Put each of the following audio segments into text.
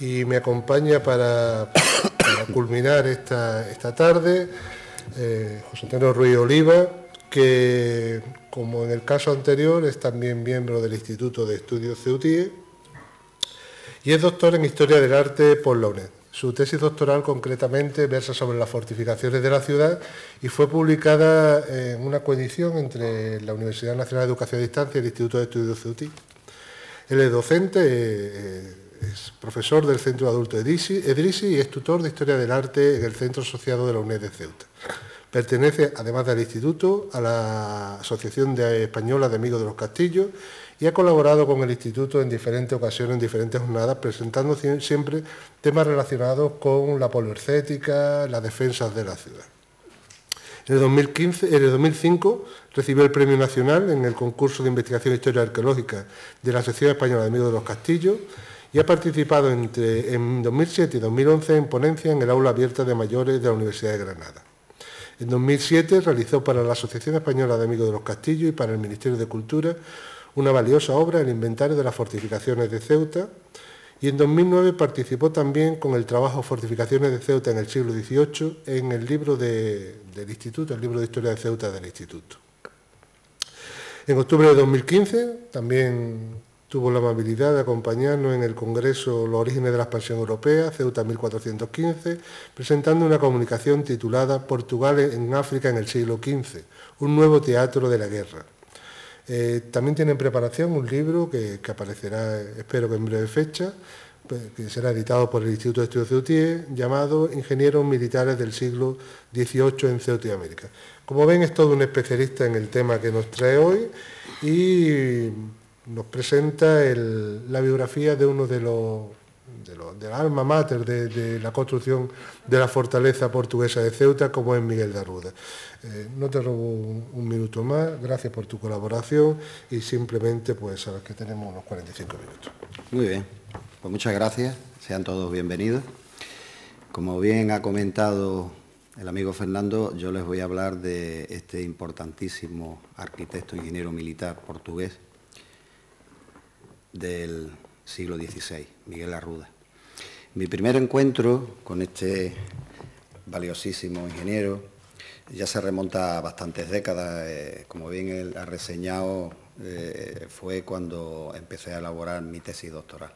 y me acompaña para, culminar esta, esta tarde eh, José Antonio Ruiz Oliva, que como en el caso anterior es también miembro del Instituto de Estudios ceuti y es doctor en Historia del Arte por la UNED. Su tesis doctoral concretamente versa sobre las fortificaciones de la ciudad y fue publicada en una coedición entre la Universidad Nacional de Educación a Distancia y el Instituto de Estudios CEUTI. Él es docente, eh, eh, es profesor del Centro Adulto Edrisi, y es tutor de Historia del Arte en el Centro Asociado de la UNED de Ceuta. Pertenece, además del Instituto, a la Asociación Española de Amigos de los Castillos y ha colaborado con el Instituto en diferentes ocasiones, en diferentes jornadas, presentando siempre temas relacionados con la polvercética, las defensas de la ciudad. En el, 2015, en el 2005 recibió el Premio Nacional en el concurso de investigación de historia arqueológica de la Asociación Española de Amigos de los Castillos y ha participado entre en 2007 y 2011 en ponencia en el aula abierta de mayores de la Universidad de Granada. En 2007 realizó para la Asociación Española de Amigos de los Castillos y para el Ministerio de Cultura una valiosa obra, El inventario de las fortificaciones de Ceuta, y en 2009 participó también con el trabajo Fortificaciones de Ceuta en el siglo XVIII en el libro del Instituto, el libro de Historia de Ceuta del Instituto. En octubre de 2015 también tuvo la amabilidad de acompañarnos en el Congreso Los Orígenes de la Expansión Europea, Ceuta 1415, presentando una comunicación titulada Portugal en África en el siglo XV, un nuevo teatro de la guerra. Eh, también tiene en preparación un libro que, aparecerá, espero que en breve fecha, que será editado por el Instituto de Estudios Ceutier, llamado Ingenieros Militares del siglo XVIII en Ceuta América. Como ven, es todo un especialista en el tema que nos trae hoy y nos presenta la biografía de uno de los alma mater de, la construcción de la fortaleza portuguesa de Ceuta, como es Miguel de Arruda. Eh, no te robo un, minuto más, gracias por tu colaboración y simplemente pues sabes que tenemos unos 45 minutos. Muy bien, pues muchas gracias, sean todos bienvenidos. Como bien ha comentado el amigo Fernando, yo les voy a hablar de este importantísimo arquitecto, ingeniero militar portugués, del siglo XVI, Miguel Arruda. Mi primer encuentro con este valiosísimo ingeniero ya se remonta a bastantes décadas, eh, como bien él ha reseñado, eh, fue cuando empecé a elaborar mi tesis doctoral.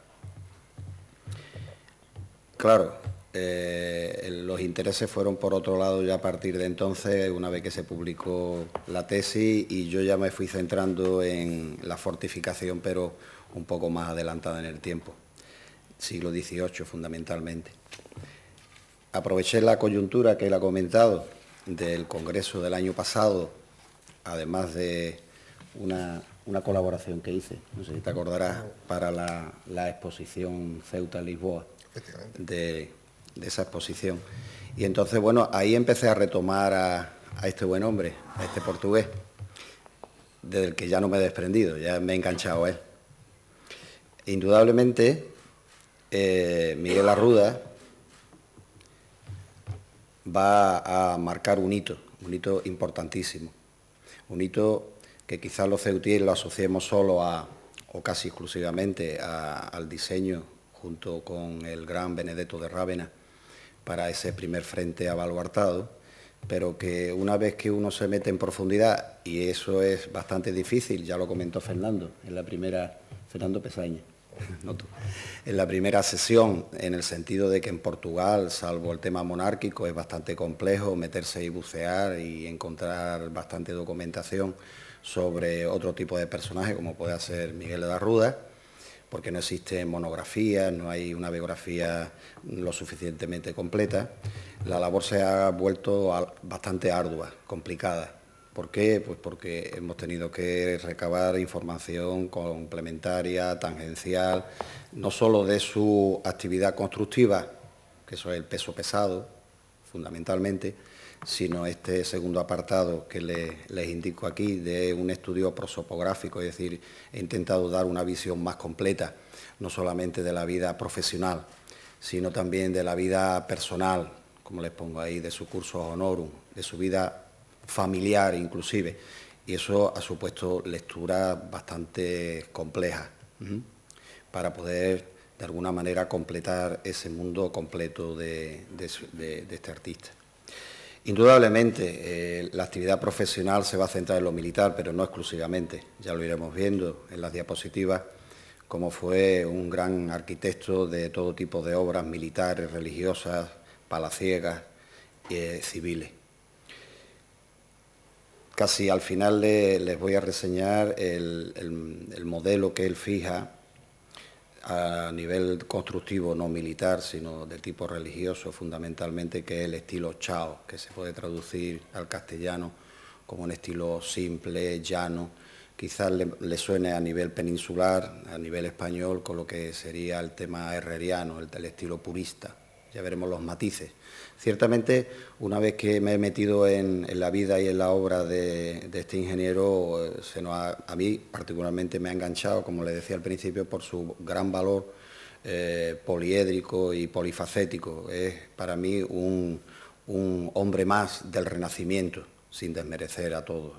Claro, eh, los intereses fueron por otro lado ya a partir de entonces, una vez que se publicó la tesis y yo ya me fui centrando en la fortificación, pero un poco más adelantada en el tiempo, siglo XVIII fundamentalmente. Aproveché la coyuntura que él ha comentado del Congreso del año pasado, además de una, colaboración que hice, no sé si te acordarás, para la, exposición Ceuta-Lisboa, de, esa exposición. Y entonces, bueno, ahí empecé a retomar a, este buen hombre, a este portugués, del que ya no me he desprendido, ya me he enganchado él indudablemente, eh, Miguel Arruda va a marcar un hito, un hito importantísimo, un hito que quizás los ceutíes lo asociemos solo a, o casi exclusivamente al diseño junto con el gran Benedetto de Rávena para ese primer frente abaluartado, pero que una vez que uno se mete en profundidad, y eso es bastante difícil, ya lo comentó Fernando en la primera, Fernando Pesaña, en la primera sesión, en el sentido de que en Portugal, salvo el tema monárquico, es bastante complejo meterse y bucear y encontrar bastante documentación sobre otro tipo de personaje, como puede hacer Miguel de la Ruda, porque no existe monografías, no hay una biografía lo suficientemente completa. La labor se ha vuelto bastante ardua, complicada ¿Por qué? Pues porque hemos tenido que recabar información complementaria, tangencial, no solo de su actividad constructiva, que eso es el peso pesado, fundamentalmente, sino este segundo apartado que les, les indico aquí de un estudio prosopográfico, es decir, he intentado dar una visión más completa, no solamente de la vida profesional, sino también de la vida personal, como les pongo ahí, de su curso honorum, de su vida familiar inclusive, y eso ha supuesto lecturas bastante complejas para poder de alguna manera completar ese mundo completo de, este artista. Indudablemente, eh, la actividad profesional se va a centrar en lo militar, pero no exclusivamente. Ya lo iremos viendo en las diapositivas, como fue un gran arquitecto de todo tipo de obras militares, religiosas, palaciegas, y eh, civiles casi al final les voy a reseñar el, modelo que él fija a nivel constructivo, no militar, sino de tipo religioso, fundamentalmente, que es el estilo chao, que se puede traducir al castellano como un estilo simple, llano. Quizás le, suene a nivel peninsular, a nivel español, con lo que sería el tema herreriano, el, el estilo purista ya veremos los matices. Ciertamente, una vez que me he metido en, la vida y en la obra de, este ingeniero, eh, se a mí particularmente me ha enganchado, como le decía al principio, por su gran valor eh, poliédrico y polifacético. Es para mí un, hombre más del Renacimiento, sin desmerecer a todos.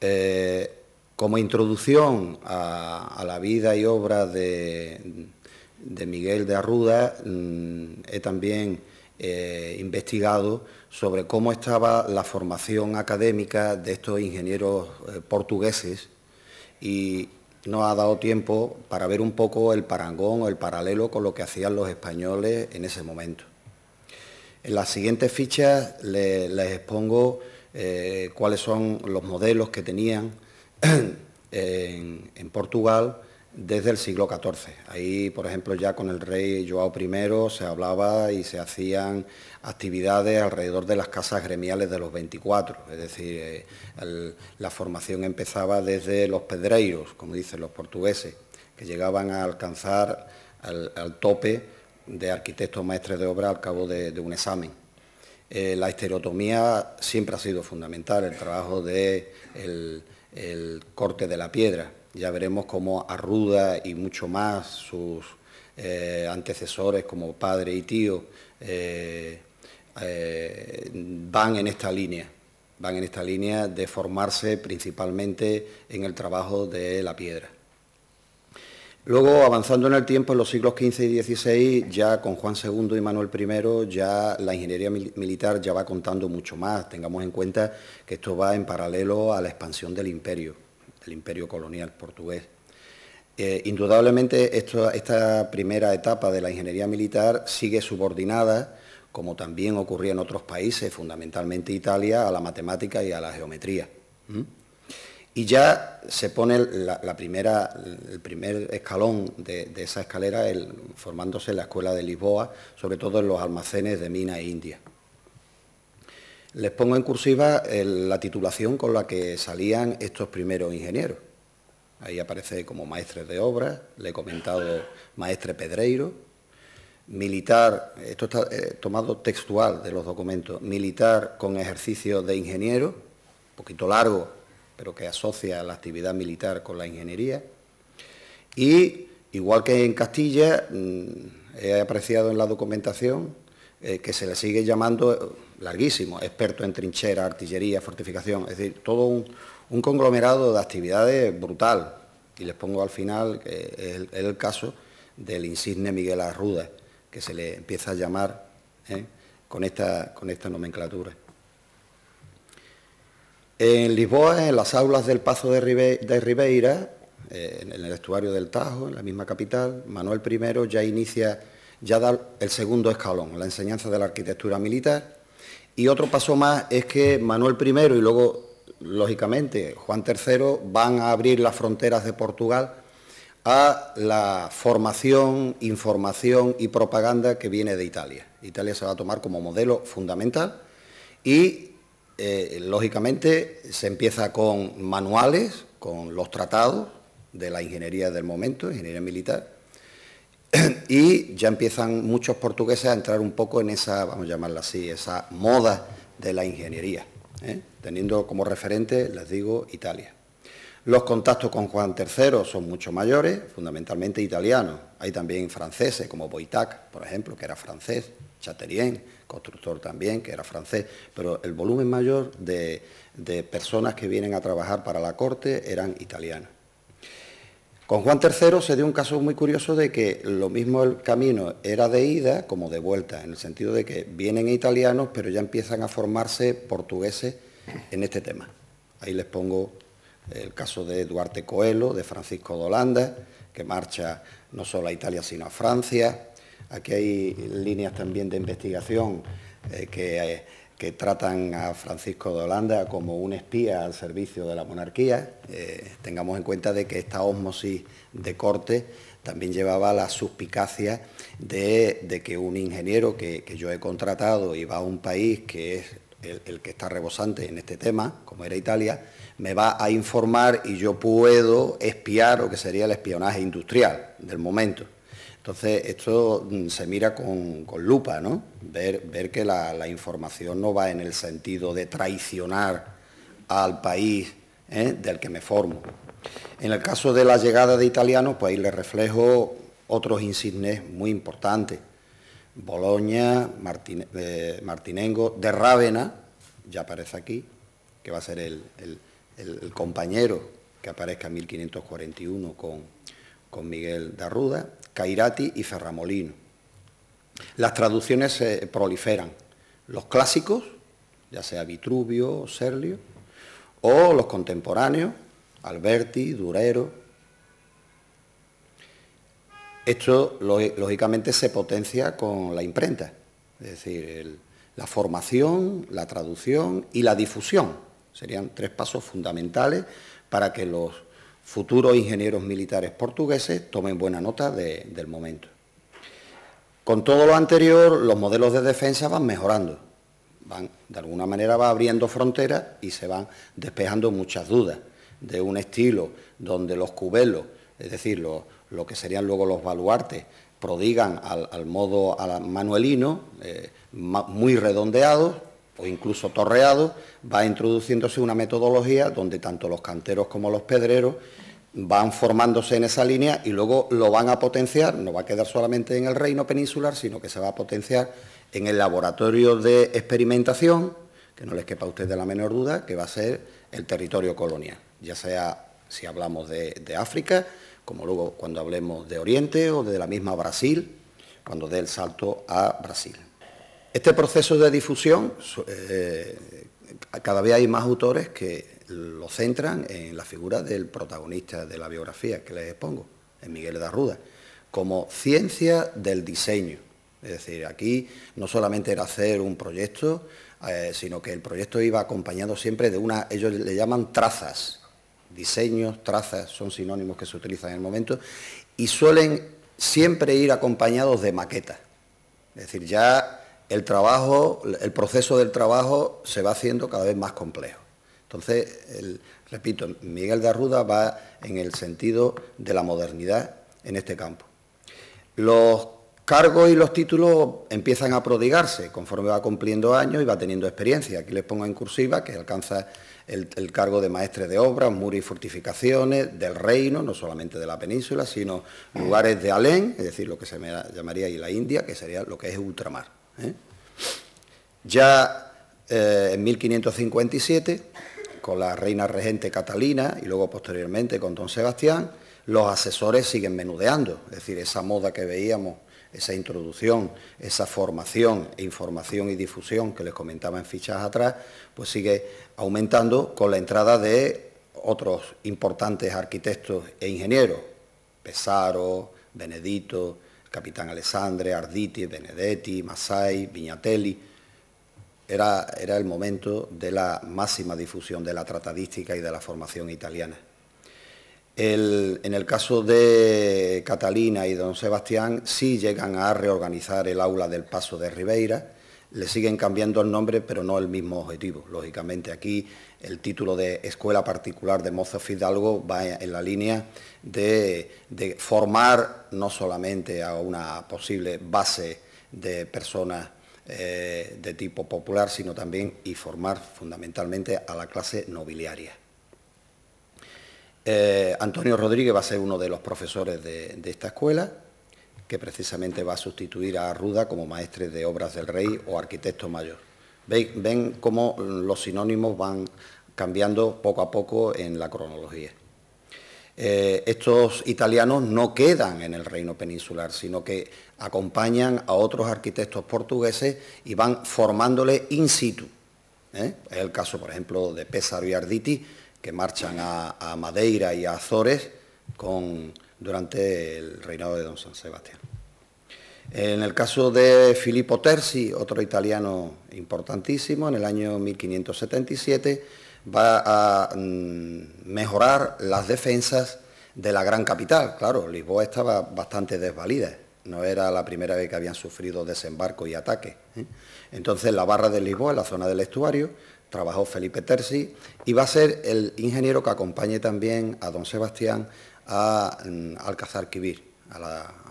Eh, como introducción a, la vida y obra de, Miguel de Arruda, mm, he también eh, investigado sobre cómo estaba la formación académica de estos ingenieros eh, portugueses y nos ha dado tiempo para ver un poco el parangón o el paralelo con lo que hacían los españoles en ese momento. En las siguientes fichas les, expongo eh, cuáles son los modelos que tenían en, Portugal desde el siglo XIV. Ahí, por ejemplo, ya con el rey Joao I se hablaba y se hacían actividades alrededor de las casas gremiales de los 24, es decir, eh, la formación empezaba desde los pedreiros, como dicen los portugueses, que llegaban a alcanzar al, tope de arquitectos maestres de obra al cabo de, un examen. Eh, la estereotomía siempre ha sido fundamental, el trabajo de el corte de la piedra. Ya veremos cómo Arruda y mucho más sus eh, antecesores como padre y tío eh, eh, van en esta línea, van en esta línea de formarse principalmente en el trabajo de la piedra. Luego, avanzando en el tiempo, en los siglos XV y XVI, ya con Juan II y Manuel I, ya la ingeniería militar ya va contando mucho más. Tengamos en cuenta que esto va en paralelo a la expansión del imperio, el imperio colonial portugués. Eh, indudablemente, esta primera etapa de la ingeniería militar sigue subordinada, como también ocurría en otros países, fundamentalmente Italia, a la matemática y a la geometría. ¿Mm? Y ya se pone la, primera, el primer escalón de, esa escalera formándose en la Escuela de Lisboa, sobre todo en los almacenes de Mina e India. Les pongo en cursiva eh, la titulación con la que salían estos primeros ingenieros. Ahí aparece como maestres de obra, le he comentado maestre Pedreiro, militar, esto está eh, tomado textual de los documentos, militar con ejercicio de ingeniero, un poquito largo, pero que asocia la actividad militar con la ingeniería. Y, igual que en Castilla, mm, he apreciado en la documentación eh, que se le sigue llamando, eh, larguísimo, experto en trinchera, artillería, fortificación, es decir, todo un, conglomerado de actividades brutal. Y les pongo al final, que el, caso del insigne Miguel Arruda, que se le empieza a llamar ¿eh? con, esta, con esta nomenclatura. En Lisboa, en las aulas del Pazo de, Ribeira, eh, en el estuario del Tajo, en la misma capital, Manuel I ya inicia, ya da el segundo escalón, la enseñanza de la arquitectura militar. Y otro paso más es que Manuel I y luego, lógicamente, Juan III van a abrir las fronteras de Portugal a la formación, información y propaganda que viene de Italia. Italia se va a tomar como modelo fundamental y eh, lógicamente se empieza con manuales, con los tratados de la ingeniería del momento, ingeniería militar, y ya empiezan muchos portugueses a entrar un poco en esa, vamos a llamarla así, esa moda de la ingeniería, ¿eh? teniendo como referente, les digo, Italia. Los contactos con Juan III son mucho mayores, fundamentalmente italianos. Hay también franceses, como Boitac, por ejemplo, que era francés, Chaterien, constructor también, que era francés, pero el volumen mayor de, personas que vienen a trabajar para la corte eran italianas. Con Juan III se dio un caso muy curioso de que lo mismo el camino era de ida como de vuelta, en el sentido de que vienen italianos, pero ya empiezan a formarse portugueses en este tema. Ahí les pongo el caso de Duarte Coelho, de Francisco de Holanda, que marcha no solo a Italia, sino a Francia, Aquí hay líneas también de investigación eh, eh, que, tratan a Francisco de Holanda como un espía al servicio de la monarquía. Eh, tengamos en cuenta de que esta ósmosis de corte también llevaba la suspicacia de, que un ingeniero que, yo he contratado y va a un país que es el, el que está rebosante en este tema, como era Italia, me va a informar y yo puedo espiar lo que sería el espionaje industrial del momento. Entonces, esto mm, se mira con, lupa, ¿no? Ver, que la, información no va en el sentido de traicionar al país ¿eh? del que me formo. En el caso de la llegada de italianos, pues ahí le reflejo otros insignes muy importantes. Boloña, eh, Martinengo, de Rávena, ya aparece aquí, que va a ser el, compañero que aparezca en 1541 con, con Miguel Arruda. Cairati y Ferramolino. Las traducciones se proliferan, los clásicos, ya sea Vitruvio o Serlio, o los contemporáneos, Alberti, Durero. Esto, lógicamente, se potencia con la imprenta, es decir, la formación, la traducción y la difusión. Serían tres pasos fundamentales para que los futuros ingenieros militares portugueses tomen buena nota del momento. Con todo lo anterior, los modelos de defensa van mejorando, van, de alguna manera va abriendo fronteras y se van despejando muchas dudas de un estilo donde los cubelos, es decir, lo, que serían luego los baluartes, prodigan al, modo manuelino, eh, muy redondeados, o incluso torreado, va introduciéndose una metodología donde tanto los canteros como los pedreros van formándose en esa línea y luego lo van a potenciar, no va a quedar solamente en el reino peninsular, sino que se va a potenciar en el laboratorio de experimentación, que no les quepa a usted de la menor duda, que va a ser el territorio colonial, ya sea si hablamos de África, como luego cuando hablemos de Oriente o de la misma Brasil, cuando dé el salto a Brasil. Este proceso de difusión, eh, cada vez hay más autores que lo centran en la figura del protagonista de la biografía que les expongo, en Miguel de Arruda, como ciencia del diseño. Es decir, aquí no solamente era hacer un proyecto, eh, sino que el proyecto iba acompañado siempre de una, ellos le llaman trazas, diseños, trazas, son sinónimos que se utilizan en el momento, y suelen siempre ir acompañados de maquetas. Es decir, ya el trabajo, el proceso del trabajo se va haciendo cada vez más complejo. Entonces, repito, Miguel de Arruda va en el sentido de la modernidad en este campo. Los cargos y los títulos empiezan a prodigarse conforme va cumpliendo años y va teniendo experiencia. Aquí les pongo en cursiva que alcanza el, el cargo de maestre de obras, muros y fortificaciones del reino, no solamente de la península, sino lugares de Alén, es decir, lo que se llamaría ahí la India, que sería lo que es ultramar. ¿eh? Ya eh, en 1557, con la reina regente Catalina y luego posteriormente con don Sebastián, los asesores siguen menudeando, es decir, esa moda que veíamos, esa introducción, esa formación, e información y difusión que les comentaba en fichas atrás, pues sigue aumentando con la entrada de otros importantes arquitectos e ingenieros, Pesaro, Benedito, Capitán Alessandre, Arditi, Benedetti, Masai, Vignatelli. Era, el momento de la máxima difusión de la tratadística y de la formación italiana. en el caso de Catalina y don Sebastián, sí llegan a reorganizar el aula del Paso de Ribeira, le siguen cambiando el nombre, pero no el mismo objetivo. Lógicamente, aquí el título de Escuela Particular de Mozo Fidalgo va en la línea de, formar no solamente a una posible base de personas eh, de tipo popular, sino también y formar fundamentalmente a la clase nobiliaria. Eh, Antonio Rodríguez va a ser uno de los profesores de esta escuela que precisamente va a sustituir a Ruda como maestre de obras del rey o arquitecto mayor. ven cómo los sinónimos van cambiando poco a poco en la cronología. Eh, estos italianos no quedan en el reino peninsular, sino que acompañan a otros arquitectos portugueses y van formándole in situ. ¿eh? Es el caso, por ejemplo, de Pesaro y Arditi, que marchan a, a Madeira y a Azores con durante el reinado de don San Sebastián. En el caso de Filippo Terzi, otro italiano importantísimo, en el año 1577 va a mm, mejorar las defensas de la gran capital. Claro, Lisboa estaba bastante desvalida, no era la primera vez que habían sufrido desembarco y ataque. ¿eh? Entonces, la barra de Lisboa, en la zona del estuario, trabajó Felipe Terzi y va a ser el ingeniero que acompañe también a don Sebastián a Alcazarquivir, a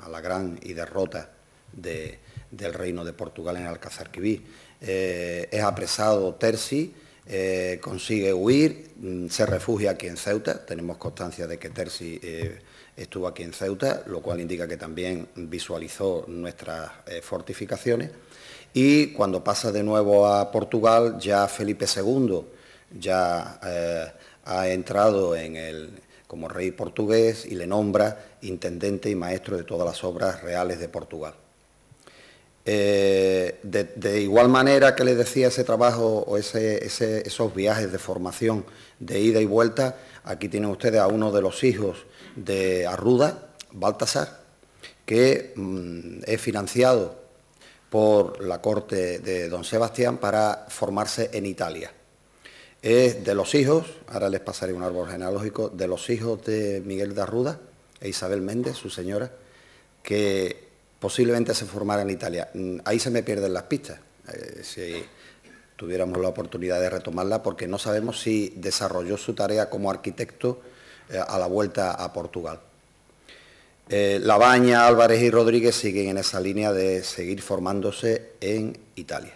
la, gran y derrota del reino de Portugal en Alcazarquivir. Eh, es apresado Terzi, eh, consigue huir, mm, se refugia aquí en Ceuta, tenemos constancia de que tersi eh, estuvo aquí en Ceuta, lo cual indica que también visualizó nuestras fortificaciones. Y cuando pasa de nuevo a Portugal, ya Felipe II ya ha entrado en el, como rey portugués y le nombra intendente y maestro de todas las obras reales de Portugal. Eh, de, igual manera que le decía ese trabajo o esos viajes de formación de ida y vuelta, aquí tienen ustedes a uno de los hijos de Arruda, Baltasar, que mm, es financiado por la corte de don Sebastián para formarse en Italia es de los hijos, ahora les pasaré un árbol genealógico, de los hijos de Miguel Darruda e Isabel Méndez, su señora, que posiblemente se formara en Italia. Mm, ahí se me pierden las pistas, eh, si tuviéramos la oportunidad de retomarla, porque no sabemos si desarrolló su tarea como arquitecto eh, a la vuelta a Portugal. Eh, Labaña, Álvarez y Rodríguez siguen en esa línea de seguir formándose en Italia.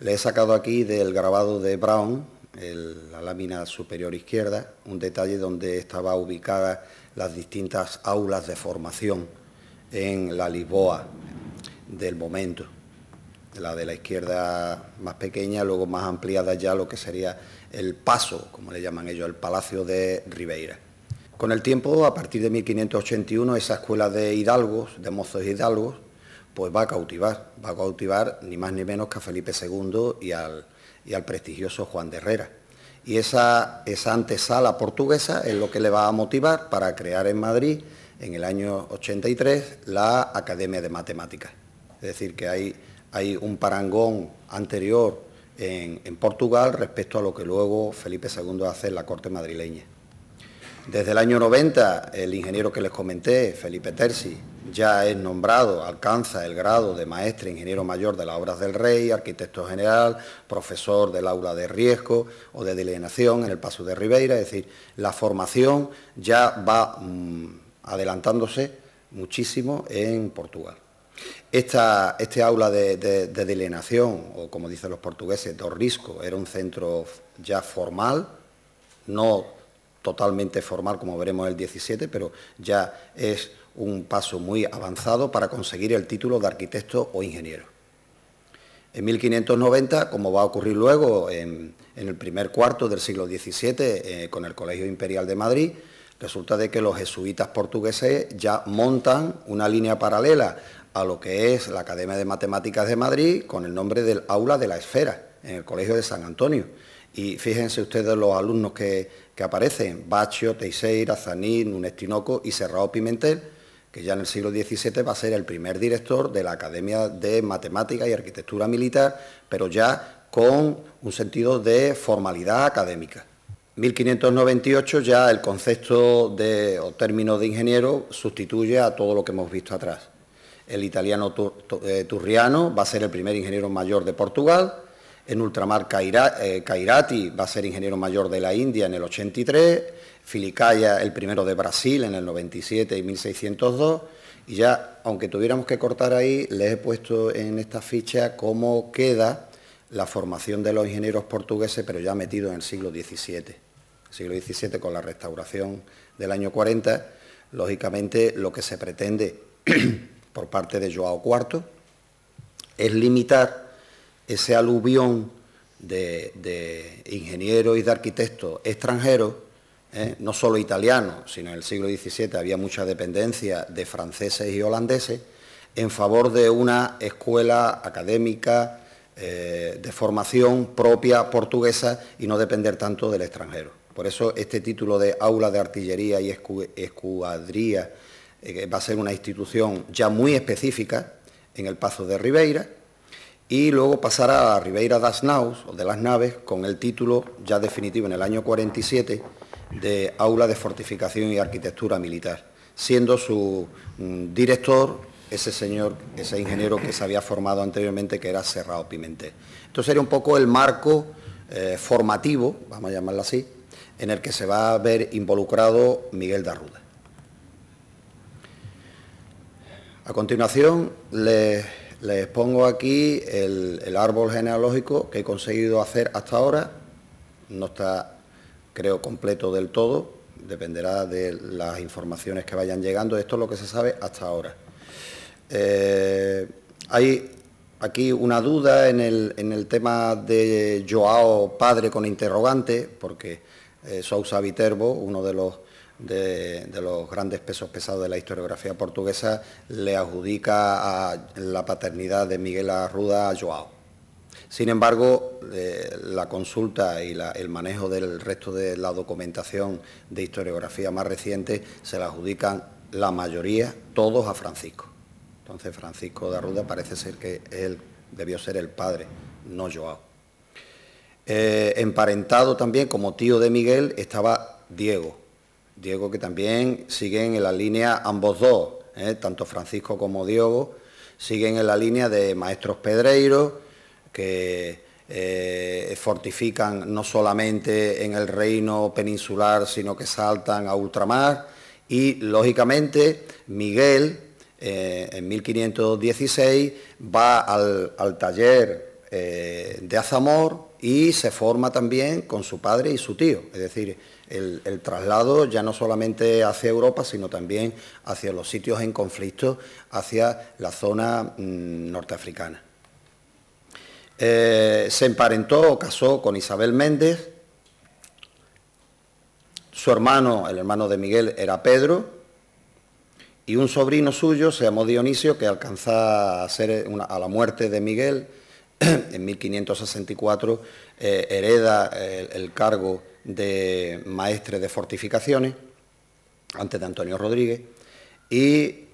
Le he sacado aquí del grabado de Brown, la lámina superior izquierda, un detalle donde estaba ubicadas las distintas aulas de formación en la Lisboa del momento. La de la izquierda más pequeña, luego más ampliada ya lo que sería el paso, como le llaman ellos, el Palacio de Ribeira. Con el tiempo, a partir de 1581, esa escuela de hidalgos, de mozos hidalgos, pues va a cautivar, va a cautivar ni más ni menos que a Felipe II y al, y al prestigioso Juan de Herrera. Y esa, esa antesala portuguesa es lo que le va a motivar para crear en Madrid, en el año 83, la Academia de Matemáticas. Es decir, que hay, hay un parangón anterior en, en, Portugal respecto a lo que luego Felipe II hace en la corte madrileña. Desde el año 90, el ingeniero que les comenté, Felipe Terzi, ya es nombrado, alcanza el grado de maestre ingeniero mayor de las obras del rey, arquitecto general, profesor del aula de riesgo o de delineación en el Paso de Ribeira, es decir, la formación ya va mm, adelantándose muchísimo en Portugal. Esta, este aula de, delineación, o como dicen los portugueses, riscos, era un centro ya formal, no totalmente formal como veremos el 17, pero ya es un paso muy avanzado para conseguir el título de arquitecto o ingeniero. En 1590, como va a ocurrir luego en, el primer cuarto del siglo XVII eh, con el Colegio Imperial de Madrid, resulta de que los jesuitas portugueses ya montan una línea paralela a lo que es la Academia de Matemáticas de Madrid con el nombre del Aula de la Esfera, en el Colegio de San Antonio. Y fíjense ustedes los alumnos que, aparecen, Baccio, Teixeira, Zanín, Nunes Tinoco y Serrao Pimentel, que ya en el siglo XVII va a ser el primer director de la Academia de Matemática y Arquitectura Militar, pero ya con un sentido de formalidad académica. 1598 ya el concepto de, o término de ingeniero sustituye a todo lo que hemos visto atrás. El italiano eh, Turriano va a ser el primer ingeniero mayor de Portugal, en ultramar Cairati, eh, va a ser ingeniero mayor de la India en el 83, Filicaya el primero de Brasil en el 97 y 1602, y ya, aunque tuviéramos que cortar ahí, les he puesto en esta ficha cómo queda la formación de los ingenieros portugueses, pero ya metido en el siglo XVII. siglo XVII, con la restauración del año 40, lógicamente lo que se pretende por parte de Joao IV es limitar ese aluvión de, ingenieros y de arquitectos extranjeros, ¿eh? no solo italianos, sino en el siglo XVII había mucha dependencia de franceses y holandeses, en favor de una escuela académica eh, de formación propia portuguesa y no depender tanto del extranjero. Por eso este título de aula de artillería y escuadría eh, va a ser una institución ya muy específica en el Pazo de Ribeira, y luego pasará a Ribeira das Naus, o de las naves, con el título ya definitivo en el año 47 de Aula de Fortificación y Arquitectura Militar, siendo su mm, director ese señor, ese ingeniero que se había formado anteriormente, que era Serrao Pimentel. Entonces era un poco el marco eh, formativo, vamos a llamarlo así, en el que se va a ver involucrado Miguel Darruda. A continuación, les les pongo aquí el, árbol genealógico que he conseguido hacer hasta ahora. No está, creo, completo del todo. Dependerá de las informaciones que vayan llegando. Esto es lo que se sabe hasta ahora. Eh, hay aquí una duda en el, tema de Joao padre con interrogante, porque eh, Sousa Viterbo, uno de los de, los grandes pesos pesados de la historiografía portuguesa le adjudica a la paternidad de Miguel Arruda a Joao. Sin embargo, eh, la consulta y el manejo del resto de la documentación de historiografía más reciente se la adjudican la mayoría, todos a Francisco. Entonces, Francisco de Arruda parece ser que él debió ser el padre, no Joao. Eh, emparentado también como tío de Miguel estaba Diego, Diego que también siguen en la línea ambos dos, ¿eh? tanto Francisco como Diego, siguen en la línea de maestros pedreiros que eh, fortifican no solamente en el reino peninsular, sino que saltan a ultramar. Y, lógicamente, Miguel, eh, en 1516, va al, al taller de Azamor y se forma también con su padre y su tío. Es decir, el, traslado ya no solamente hacia Europa, sino también hacia los sitios en conflicto, hacia la zona mm, norteafricana. Eh, se emparentó o casó con Isabel Méndez. Su hermano, el hermano de Miguel, era Pedro, y un sobrino suyo se llamó Dionisio, que alcanza a, ser a la muerte de Miguel en 1564, eh, hereda el cargo de maestre de fortificaciones, antes de Antonio Rodríguez, y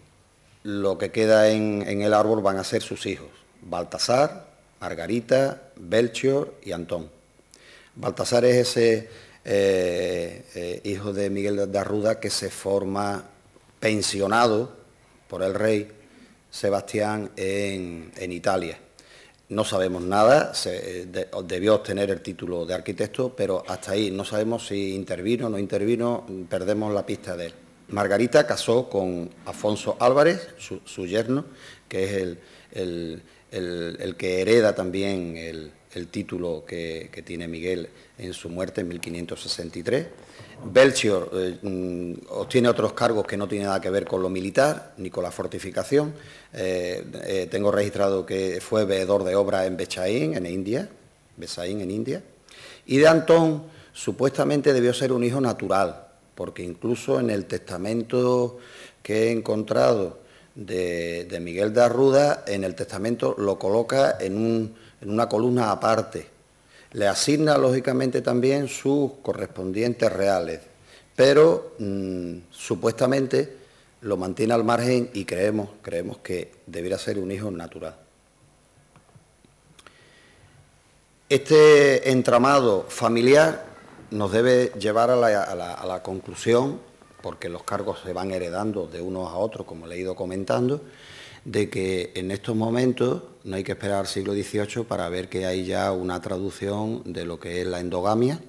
lo que queda en, el árbol van a ser sus hijos, Baltasar, Margarita, Belchior y Antón. Baltasar es ese eh, eh, hijo de Miguel de Arruda que se forma pensionado por el rey Sebastián en Italia no sabemos nada, debió obtener el título de arquitecto, pero hasta ahí no sabemos si intervino o no intervino, perdemos la pista de él. Margarita casó con Afonso Álvarez, su, yerno, que es el, que hereda también el, título que tiene Miguel en su muerte en 1563. Belchior eh, mm, obtiene otros cargos que no tienen nada que ver con lo militar ni con la fortificación. Eh, eh, tengo registrado que fue veedor de obra en Bechaín, en India, en India. Y de Antón supuestamente debió ser un hijo natural, porque incluso en el testamento que he encontrado de, Miguel de Arruda, en el testamento lo coloca en una columna aparte le asigna lógicamente también sus correspondientes reales, pero mm, supuestamente lo mantiene al margen y creemos, creemos que debiera ser un hijo natural. Este entramado familiar nos debe llevar a la, a la conclusión, porque los cargos se van heredando de unos a otros, como le he ido comentando, de que en estos momentos no hay que esperar al siglo XVIII para ver que hay ya una traducción de lo que es la endogamia,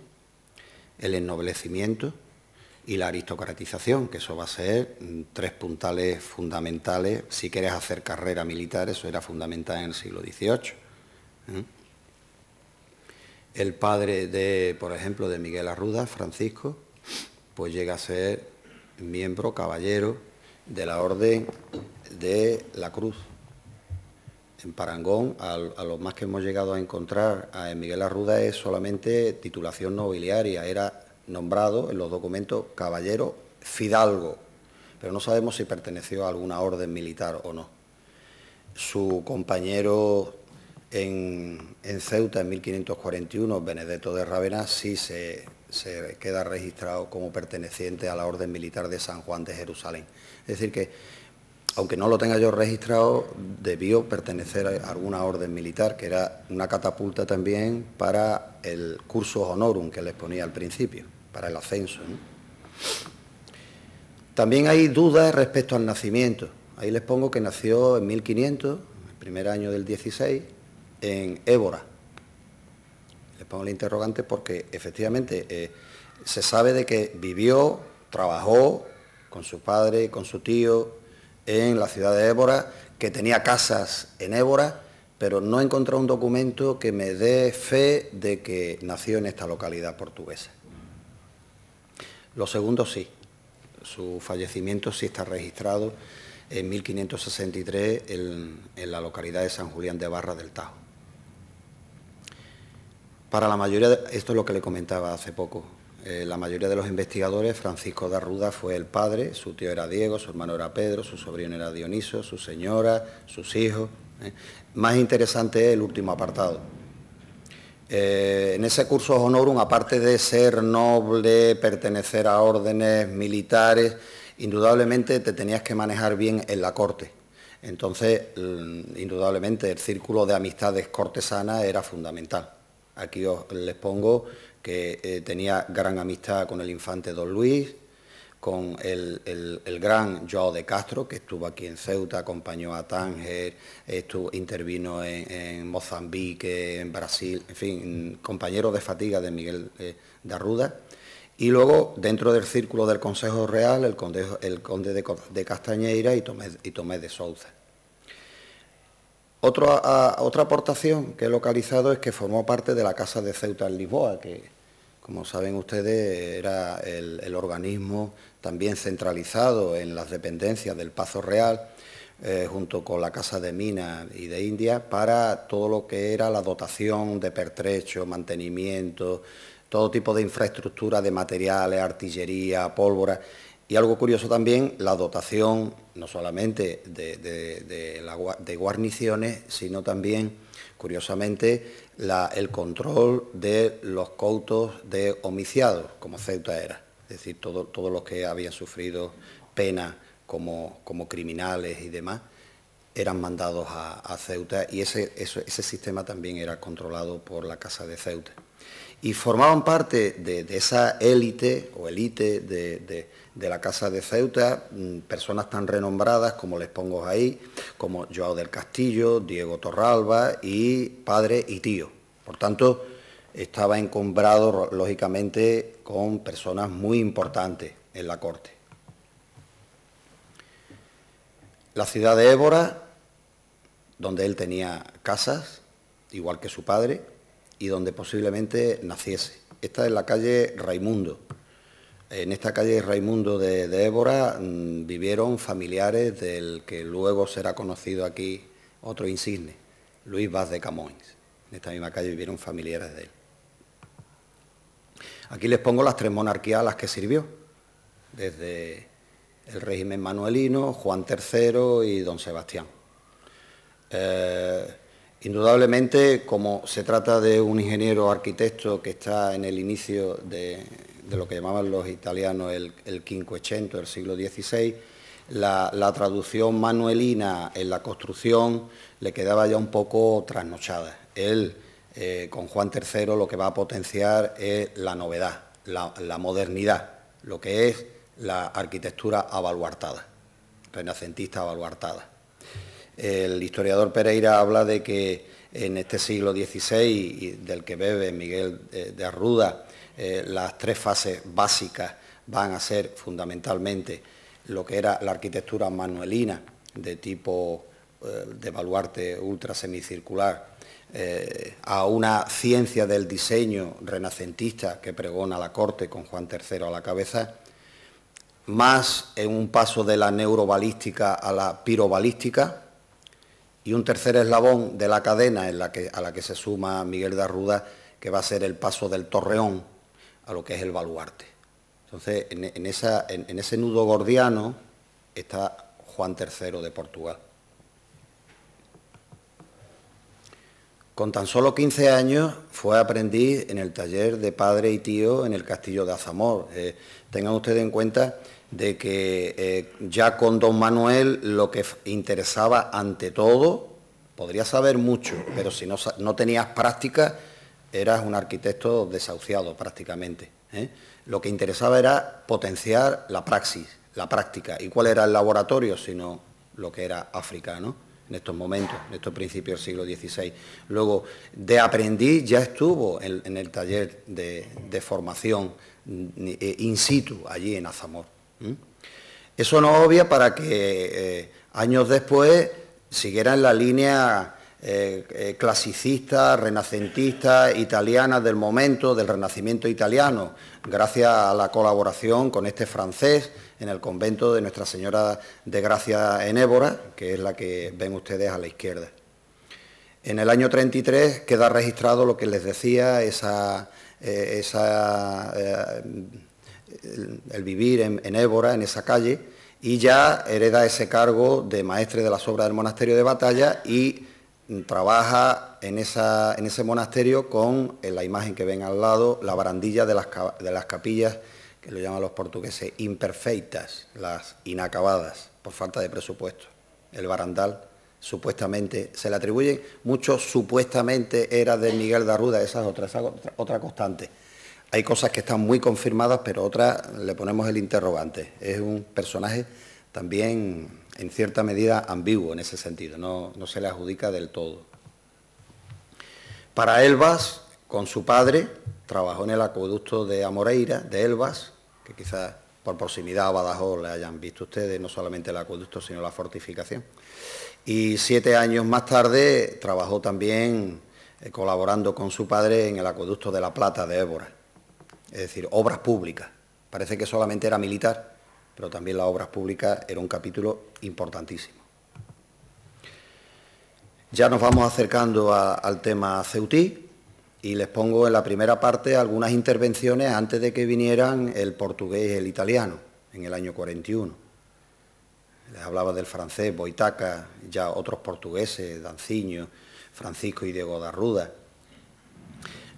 el ennoblecimiento y la aristocratización, que eso va a ser mm, tres puntales fundamentales. Si quieres hacer carrera militar, eso era fundamental en el siglo XVIII. ¿eh? El padre de, por ejemplo, de Miguel Arruda, Francisco, pues llega a ser miembro, caballero de la orden de la Cruz. En Parangón, a, a lo más que hemos llegado a encontrar a Miguel Arruda es solamente titulación nobiliaria. Era nombrado en los documentos caballero fidalgo, pero no sabemos si perteneció a alguna orden militar o no. Su compañero en, Ceuta, en 1541, Benedetto de Rávena, sí se, se queda registrado como perteneciente a la orden militar de San Juan de Jerusalén. Es decir, que aunque no lo tenga yo registrado, debió pertenecer a alguna orden militar, que era una catapulta también para el curso honorum que les ponía al principio, para el ascenso. También hay dudas respecto al nacimiento. Ahí les pongo que nació en 1500, el primer año del 16, en Évora. Les pongo el interrogante porque efectivamente eh, se sabe de que vivió, trabajó con su padre, con su tío, en la ciudad de Évora, que tenía casas en Évora, pero no he encontrado un documento que me dé fe de que nació en esta localidad portuguesa. Lo segundo sí, su fallecimiento sí está registrado en 1563 en, la localidad de San Julián de Barra del Tajo. Para la mayoría, esto es lo que le comentaba hace poco, eh, la mayoría de los investigadores, Francisco de Arruda fue el padre, su tío era Diego, su hermano era Pedro, su sobrino era Dioniso, su señora, sus hijos. ¿eh? Más interesante es el último apartado. Eh, en ese curso honorum, aparte de ser noble, pertenecer a órdenes militares, indudablemente te tenías que manejar bien en la corte. Entonces, mm, indudablemente, el círculo de amistades cortesanas era fundamental. Aquí os les pongo que eh, tenía gran amistad con el infante Don Luis, con el, gran Joao de Castro, que estuvo aquí en Ceuta, acompañó a Tánger, estuvo, intervino en, Mozambique, en Brasil, en fin, compañero de fatiga de Miguel eh, de Arruda. Y luego, dentro del círculo del Consejo Real, el conde, el conde de, Castañeira y Tomé de Souza. otra aportación que he localizado es que formó parte de la Casa de Ceuta en Lisboa, que como saben ustedes, era el, organismo también centralizado en las dependencias del Pazo Real, eh, junto con la Casa de Minas y de India, para todo lo que era la dotación de pertrecho, mantenimiento, todo tipo de infraestructura de materiales, artillería, pólvora. Y algo curioso también, la dotación no solamente de, guarniciones, sino también, curiosamente, el control de los coutos de homiciados, como Ceuta era. Es decir, todo, todos los que habían sufrido pena como, como criminales y demás, eran mandados a, Ceuta y ese, ese, ese, sistema también era controlado por la Casa de Ceuta. Y formaban parte de, esa élite o élite de de la Casa de Ceuta, mm, personas tan renombradas como les pongo ahí, como Joao del Castillo, Diego Torralba y padre y tío. Por tanto, estaba encombrado, lógicamente, con personas muy importantes en la corte. La ciudad de Évora, donde él tenía casas, igual que su padre, y donde posiblemente naciese. Esta es la calle Raimundo, en esta calle Raimundo de, de Évora mm, vivieron familiares del que luego será conocido aquí otro insigne, Luis Vaz de Camões. En esta misma calle vivieron familiares de él. Aquí les pongo las tres monarquías a las que sirvió, desde el régimen manuelino, Juan III y don Sebastián. Eh, indudablemente, como se trata de un ingeniero arquitecto que está en el inicio de, de lo que llamaban los italianos el, el del siglo XVI, la, traducción manuelina en la construcción le quedaba ya un poco trasnochada. Él, eh, con Juan III, lo que va a potenciar es la novedad, la, la modernidad, lo que es la arquitectura avaluartada, renacentista avaluartada. El historiador Pereira habla de que en este siglo XVI y del que bebe Miguel eh, de Arruda, eh, las tres fases básicas van a ser fundamentalmente lo que era la arquitectura manuelina de tipo eh, de baluarte ultra semicircular, a una ciencia del diseño renacentista que pregona la corte con Juan III a la cabeza, más en un paso de la neurobalística a la pirobalística, y un tercer eslabón de la cadena a la que se suma Miguel de Arruda, que va a ser el paso del Torreón a lo que es el baluarte. Entonces, en, ese nudo gordiano está Juan III de Portugal. Con tan solo 15 años fue aprendiz en el taller de padre y tío en el castillo de Azamor. Eh, tengan ustedes en cuenta de que eh, ya con don Manuel lo que interesaba ante todo, podría saber mucho, pero si no, no tenías práctica, eras un arquitecto desahuciado prácticamente. ¿eh? Lo que interesaba era potenciar la praxis, la práctica. ¿Y cuál era el laboratorio? Sino lo que era África, en estos momentos, en estos principios del siglo XVI. Luego, de aprendiz ya estuvo en, el taller de, de formación mm, eh, in situ allí en Azamor. ¿Mm? Eso no obvia para que eh, años después siguiera en la línea eh, eh, clasicista, renacentista, italiana del momento, del renacimiento italiano, gracias a la colaboración con este francés en el convento de Nuestra Señora de Gracia en Évora, que es la que ven ustedes a la izquierda. En el año 33 queda registrado lo que les decía, esa, esa el, vivir en, Ébora, Évora, en esa calle, y ya hereda ese cargo de maestre de las obras del monasterio de batalla y trabaja en, esa, en ese monasterio con, en la imagen que ven al lado, la barandilla de las, capillas, que lo llaman los portugueses, imperfectas, las inacabadas, por falta de presupuesto. El barandal supuestamente, se le atribuye, mucho supuestamente era de Miguel de Arruda, esa es otra constante. Hay cosas que están muy confirmadas, pero otras le ponemos el interrogante. Es un personaje también, en cierta medida, ambiguo en ese sentido, no, se le adjudica del todo. Para Elvas, con su padre, trabajó en el acueducto de Amoreira, de Elvas, que quizás por proximidad a Badajoz le hayan visto ustedes, no solamente el acueducto, sino la fortificación. Y siete años más tarde trabajó también eh, colaborando con su padre en el acueducto de La Plata de Évora es decir, obras públicas. Parece que solamente era militar, pero también las obras públicas era un capítulo importantísimo. Ya nos vamos acercando al tema Ceutí y les pongo en la primera parte algunas intervenciones antes de que vinieran el portugués y el italiano, en el año 41. Les hablaba del francés, Boitaca, ya otros portugueses, Danciño, Francisco y Diego Darruda.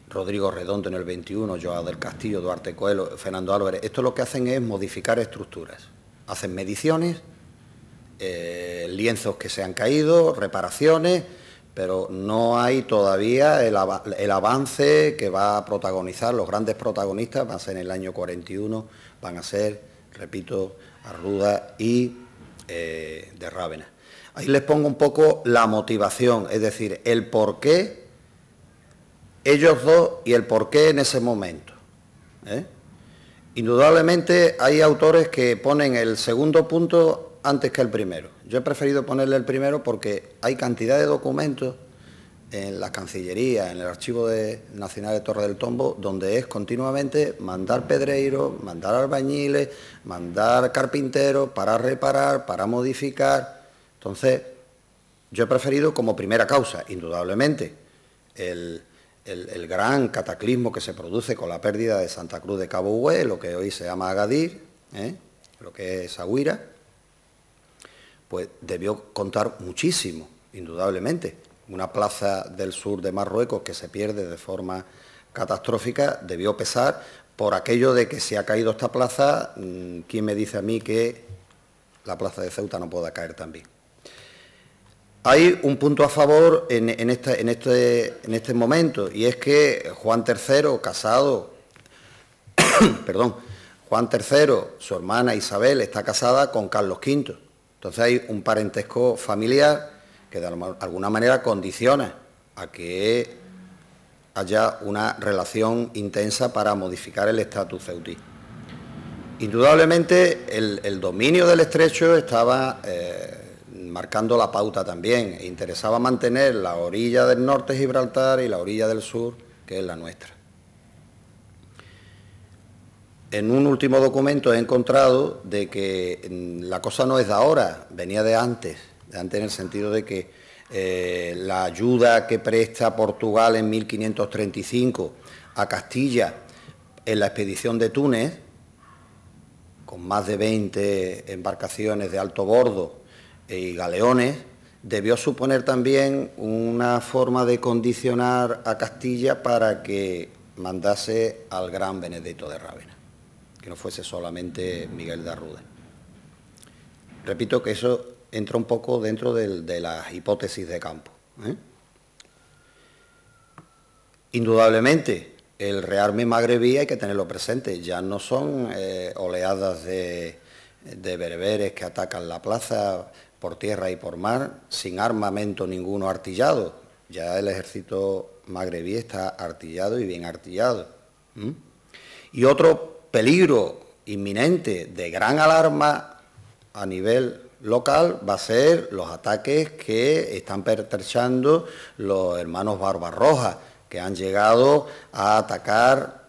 Rodrigo Redondo en el 21, Joao del Castillo, Duarte Coelho, Fernando Álvarez. Esto lo que hacen es modificar estructuras. Hacen mediciones, eh, lienzos que se han caído, reparaciones, pero no hay todavía el, avance que va a protagonizar. Los grandes protagonistas van a ser en el año 41, van a ser, repito, Arruda y eh, de Rávena. Ahí les pongo un poco la motivación, es decir, el por qué ellos dos y el por qué en ese momento. ¿eh? Indudablemente hay autores que ponen el segundo punto antes que el primero. Yo he preferido ponerle el primero porque hay cantidad de documentos en la Cancillería, en el Archivo de, Nacional de Torre del Tombo, donde es continuamente mandar pedreiros, mandar albañiles, mandar carpinteros para reparar, para modificar. Entonces, yo he preferido como primera causa, indudablemente, el, el, gran cataclismo que se produce con la pérdida de Santa Cruz de Cabo Hue, lo que hoy se llama Agadir, ¿eh? lo que es Agüira, pues debió contar muchísimo, indudablemente. Una plaza del sur de Marruecos que se pierde de forma catastrófica debió pesar por aquello de que si ha caído esta plaza, mm, ¿quién me dice a mí que la plaza de Ceuta no pueda caer también? Hay un punto a favor este, en, este, momento y es que Juan III, casado, perdón, Juan III, su hermana Isabel, está casada con Carlos V. Entonces hay un parentesco familiar que de alguna manera condiciona a que haya una relación intensa para modificar el estatus ceutí. Indudablemente el, dominio del estrecho estaba eh, marcando la pauta también. E interesaba mantener la orilla del norte de Gibraltar y la orilla del sur, que es la nuestra. En un último documento he encontrado de que mm, la cosa no es de ahora, venía de antes, de antes en el sentido de que eh, la ayuda que presta Portugal en 1535 a Castilla en la expedición de Túnez, con más de 20 embarcaciones de alto bordo y galeones, debió suponer también una forma de condicionar a Castilla para que mandase al gran Benedicto de Rávena, que no fuese solamente Miguel de Arruda. Repito que eso entra un poco dentro de, las hipótesis de campo. ¿eh? Indudablemente, el rearme magrebí hay que tenerlo presente, ya no son eh, oleadas de, de berberes que atacan la plaza, por tierra y por mar, sin armamento ninguno artillado. Ya el ejército magrebí está artillado y bien artillado. Y otro peligro inminente de gran alarma a nivel local va a ser los ataques que están pertrechando los hermanos Barbarroja, que han llegado a atacar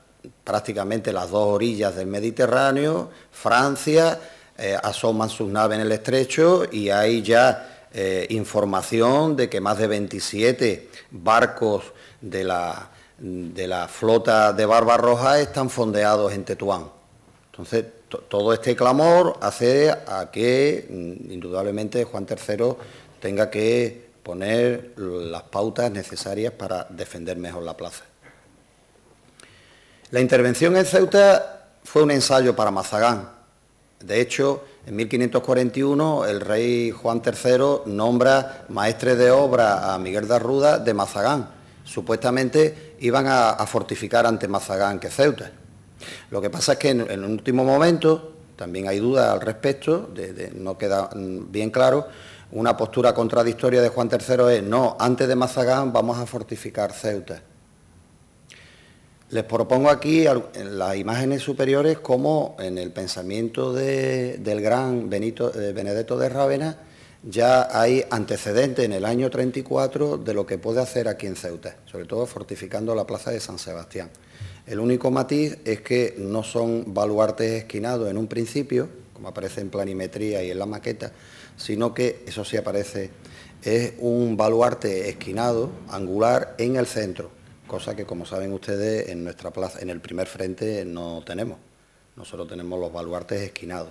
prácticamente las dos orillas del Mediterráneo, Francia, eh, asoman sus naves en el estrecho y hay ya eh, información de que más de 27 barcos de la, de la flota de Barbarroja están fondeados en Tetuán. Entonces, todo este clamor hace a que, mm, indudablemente, Juan III tenga que poner las pautas necesarias para defender mejor la plaza. La intervención en Ceuta fue un ensayo para Mazagán, de hecho, en 1541 el rey Juan III nombra maestre de obra a Miguel de Arruda de Mazagán. Supuestamente iban a, fortificar ante Mazagán que Ceuta. Lo que pasa es que en, un último momento, también hay dudas al respecto, no queda mm, bien claro, una postura contradictoria de Juan III es no, antes de Mazagán vamos a fortificar Ceuta. Les propongo aquí las imágenes superiores como en el pensamiento del gran Benito, eh, Benedetto de Rávena ya hay antecedente en el año 34 de lo que puede hacer aquí en Ceuta, sobre todo fortificando la plaza de San Sebastián. El único matiz es que no son baluartes esquinados en un principio, como aparece en planimetría y en la maqueta, sino que, eso sí aparece, es un baluarte esquinado, angular, en el centro cosa que como saben ustedes en nuestra plaza, en el primer frente no tenemos. Nosotros tenemos los baluartes esquinados.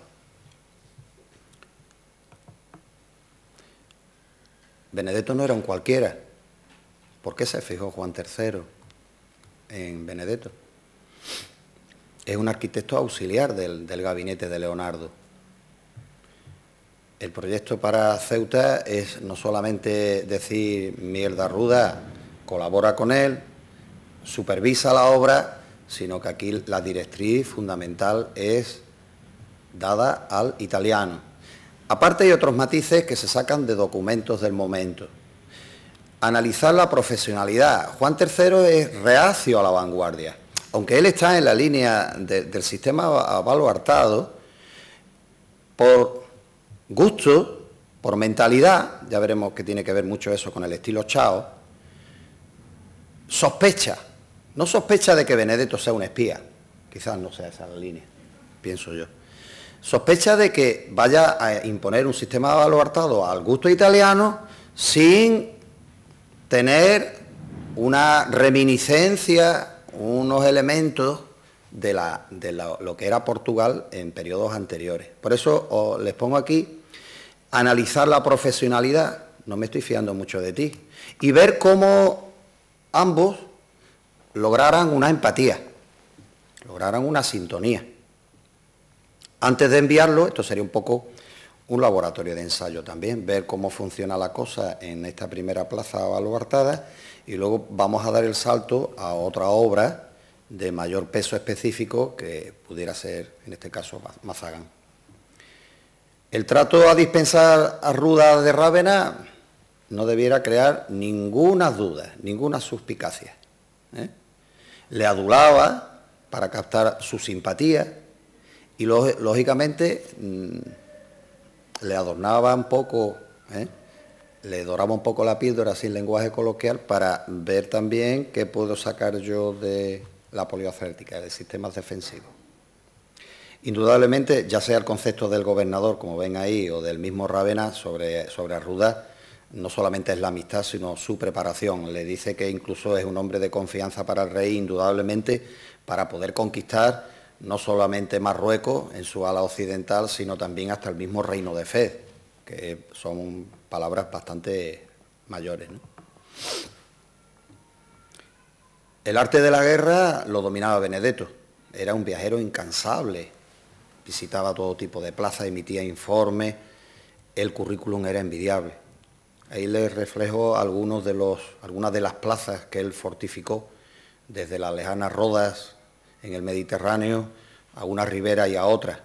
Benedetto no era un cualquiera. ¿Por qué se fijó Juan III en Benedetto? Es un arquitecto auxiliar del, del gabinete de Leonardo. El proyecto para Ceuta es no solamente decir, mierda ruda, colabora con él, supervisa la obra, sino que aquí la directriz fundamental es dada al italiano. Aparte hay otros matices que se sacan de documentos del momento. Analizar la profesionalidad. Juan III es reacio a la vanguardia. Aunque él está en la línea del sistema hartado, por gusto, por mentalidad, ya veremos que tiene que ver mucho eso con el estilo Chao, sospecha no sospecha de que Benedetto sea un espía, quizás no sea esa la línea, pienso yo. Sospecha de que vaya a imponer un sistema de al gusto italiano sin tener una reminiscencia, unos elementos de, la, de lo que era Portugal en periodos anteriores. Por eso les pongo aquí analizar la profesionalidad, no me estoy fiando mucho de ti, y ver cómo ambos lograran una empatía, lograran una sintonía. Antes de enviarlo, esto sería un poco un laboratorio de ensayo también, ver cómo funciona la cosa en esta primera plaza baluartada y luego vamos a dar el salto a otra obra de mayor peso específico que pudiera ser, en este caso, Mazagán. El trato a dispensar a Ruda de Rávena no debiera crear ninguna duda, ninguna suspicacia. ¿eh? le adulaba para captar su simpatía y lógicamente mm, le adornaba un poco, ¿eh? le doraba un poco la píldora sin lenguaje coloquial para ver también qué puedo sacar yo de la polioacéltica, del sistema defensivo. Indudablemente, ya sea el concepto del gobernador, como ven ahí, o del mismo Rávena sobre, sobre Arruda, no solamente es la amistad, sino su preparación. Le dice que incluso es un hombre de confianza para el rey, indudablemente, para poder conquistar no solamente Marruecos en su ala occidental, sino también hasta el mismo reino de Fe... que son palabras bastante mayores. El arte de la guerra lo dominaba Benedetto. Era un viajero incansable. Visitaba todo tipo de plazas, emitía informes. El currículum era envidiable Ahí les reflejo algunas de las plazas que él fortificó, desde las lejanas Rodas, en el Mediterráneo, a una ribera y a otra.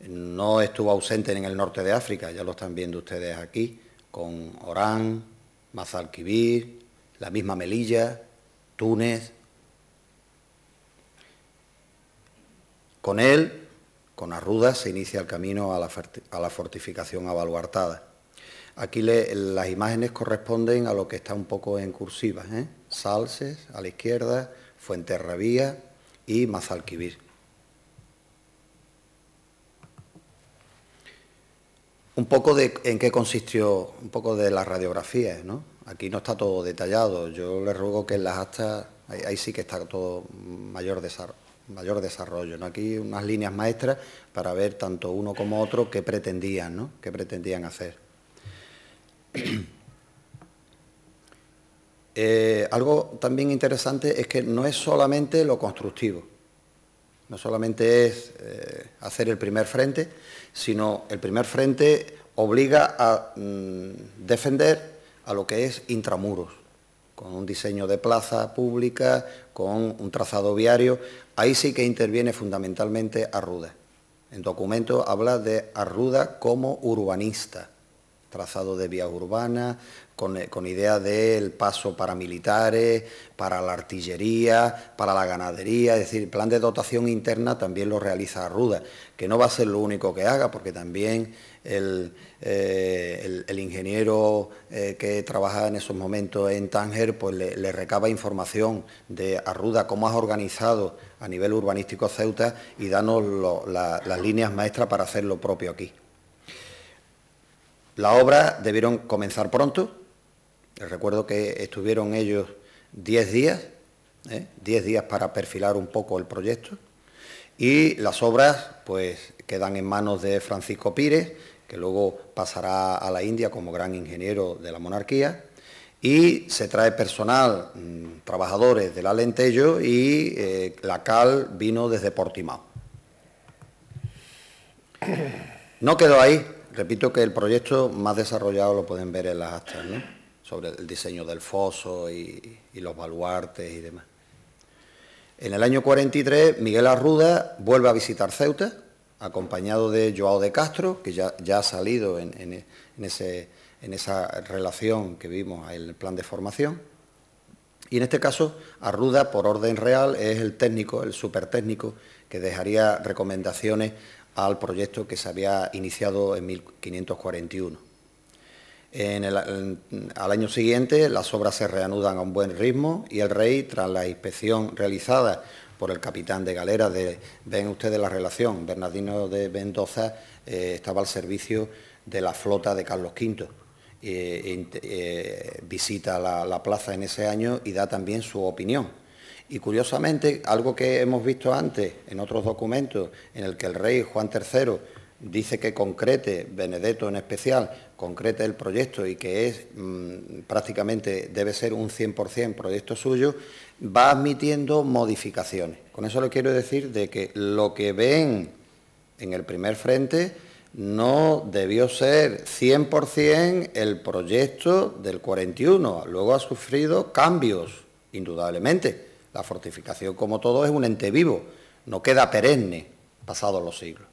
No estuvo ausente en el norte de África, ya lo están viendo ustedes aquí, con Orán, Mazalquivir, la misma Melilla, Túnez. Con él, con Arruda, se inicia el camino a la, a la fortificación abaluartada. Aquí las imágenes corresponden a lo que está un poco en cursiva, ¿eh? Salses a la izquierda, Fuenterrabía y Mazalquivir. Un poco de en qué consistió, un poco de las radiografías, ¿no? Aquí no está todo detallado, yo le ruego que en las actas, ahí, sí que está todo mayor desarrollo mayor desarrollo. ¿no? Aquí unas líneas maestras para ver tanto uno como otro qué pretendían, ¿no? qué pretendían hacer. Eh, algo también interesante es que no es solamente lo constructivo, no solamente es eh, hacer el primer frente, sino el primer frente obliga a mm, defender a lo que es intramuros, con un diseño de plaza pública, con un trazado viario. Ahí sí que interviene fundamentalmente Arruda. En documento habla de Arruda como urbanista trazado de vías urbanas, con, eh, con ideas del paso para militares, para la artillería, para la ganadería, es decir, el plan de dotación interna también lo realiza Arruda, que no va a ser lo único que haga, porque también el, eh, ingeniero eh, que trabaja en esos momentos en Tánger, pues le, recaba información de Arruda, cómo has organizado a nivel urbanístico Ceuta y danos las líneas maestras para hacer lo propio aquí. Las obras debieron comenzar pronto. Les recuerdo que estuvieron ellos 10 días, 10 ¿eh? días para perfilar un poco el proyecto. Y las obras pues, quedan en manos de Francisco Pires, que luego pasará a la India como gran ingeniero de la monarquía. Y se trae personal, mm, trabajadores de la Lentello y eh, la cal vino desde Portimao. No quedó ahí, Repito que el proyecto más desarrollado lo pueden ver en las actas, sobre el diseño del foso y, los baluartes y demás. En el año 43, Miguel Arruda vuelve a visitar Ceuta, acompañado de Joao de Castro, que ya, ha salido en, en, esa relación que vimos en el plan de formación. Y en este caso, Arruda, por orden real, es el técnico, el supertécnico, que dejaría recomendaciones al proyecto que se había iniciado en 1541. el, al año siguiente, las obras se reanudan a un buen ritmo y el rey, tras la inspección realizada por el capitán de galera, ven ustedes la relación, Bernardino de Mendoza eh, estaba al servicio de la flota de Carlos V. Eh, eh, visita la plaza en ese año y da también su opinión y curiosamente, algo que hemos visto antes en otros documentos, en el que el rey Juan III dice que concrete, Benedetto en especial, concrete el proyecto y que es mm, prácticamente debe ser un 100% proyecto suyo, va admitiendo modificaciones. Con eso le quiero decir de que lo que ven en el primer frente no debió ser 100% el proyecto del 41, luego ha sufrido cambios, indudablemente la fortificación, como todo, es un ente vivo, no queda perenne pasados los siglos.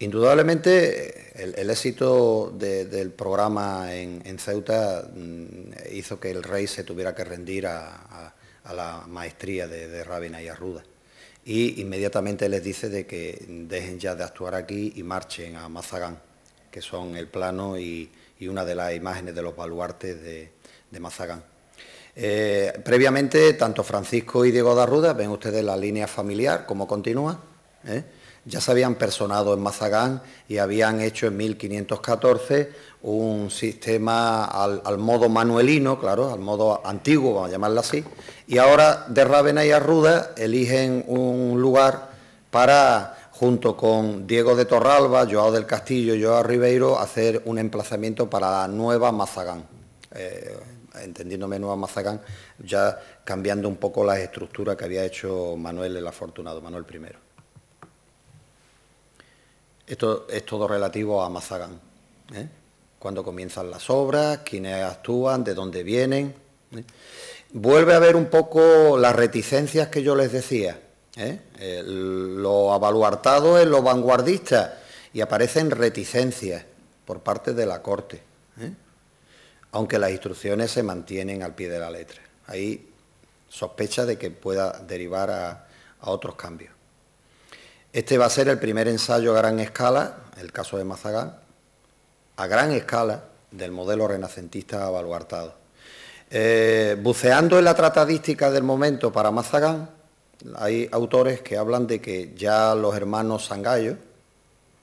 Indudablemente, el, éxito del programa en, Ceuta mm, hizo que el rey se tuviera que rendir a, la maestría de, de y Arruda. Y inmediatamente les dice de que dejen ya de actuar aquí y marchen a Mazagán, que son el plano y una de las imágenes de los baluartes de, de Mazagán. Eh, previamente, tanto Francisco y Diego de Arruda... ven ustedes la línea familiar, ...como continúa, ¿eh? ya se habían personado en Mazagán y habían hecho en 1514 un sistema al, modo manuelino, claro, al modo antiguo, vamos a llamarlo así, y ahora de Rávena y Arruda eligen un lugar para junto con Diego de Torralba, Joao del Castillo y Joao Ribeiro, hacer un emplazamiento para la nueva Mazagán. Eh, Entendiendo menos a Mazagán, ya cambiando un poco las estructuras que había hecho Manuel el Afortunado, Manuel I. Esto es todo relativo a Mazagán. ¿eh? Cuando comienzan las obras, quiénes actúan, de dónde vienen. ¿eh? Vuelve a ver un poco las reticencias que yo les decía. ¿eh? lo avaluartado es lo vanguardista y aparecen reticencias por parte de la Corte aunque las instrucciones se mantienen al pie de la letra. Ahí sospecha de que pueda derivar a, otros cambios. Este va a ser el primer ensayo a gran escala, el caso de Mazagán, a gran escala del modelo renacentista baluartado. Eh, buceando en la tratadística del momento para Mazagán, hay autores que hablan de que ya los hermanos Sangallo